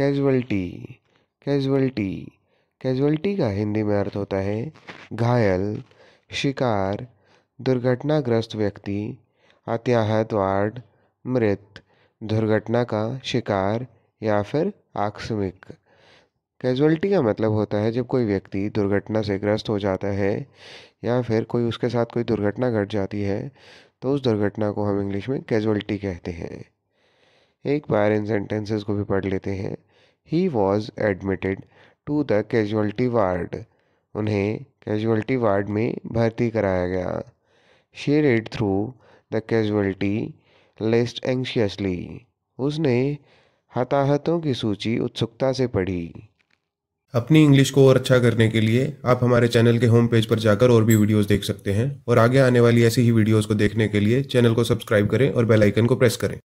casualty casualty casualty का हिंदी में अर्थ होता है घायल शिकार दुर्घटनाग्रस्त व्यक्ति अत्याहत वार्ड मृत दुर्घटना का शिकार या फिर आकस्मिक कैजुअल्टी का मतलब होता है जब कोई व्यक्ति दुर्घटना से ग्रस्त हो जाता है या फिर कोई उसके साथ कोई दुर्घटना घट जाती है तो उस दुर्घटना को हम इंग्लिश में कैजुअल्टी कहते हैं एक बार इन सेंटेंसेस को भी पढ़ लेते हैं he was admitted to the casualty ward उन्हें कैजुअल्टी वार्ड में भर्ती कराया गया she read through the casualty list anxiously उसने हताहतों की सूची उत्सुकता से पढ़ी अपनी इंग्लिश को और अच्छा करने के लिए आप हमारे चैनल के होम पेज पर जाकर और भी वीडियोस देख सकते हैं और आगे आने वाली ऐसी ही वीडियोस को देखने के लिए चैनल को सब्सक्राइब करें और बेल आइकन को प्रेस करें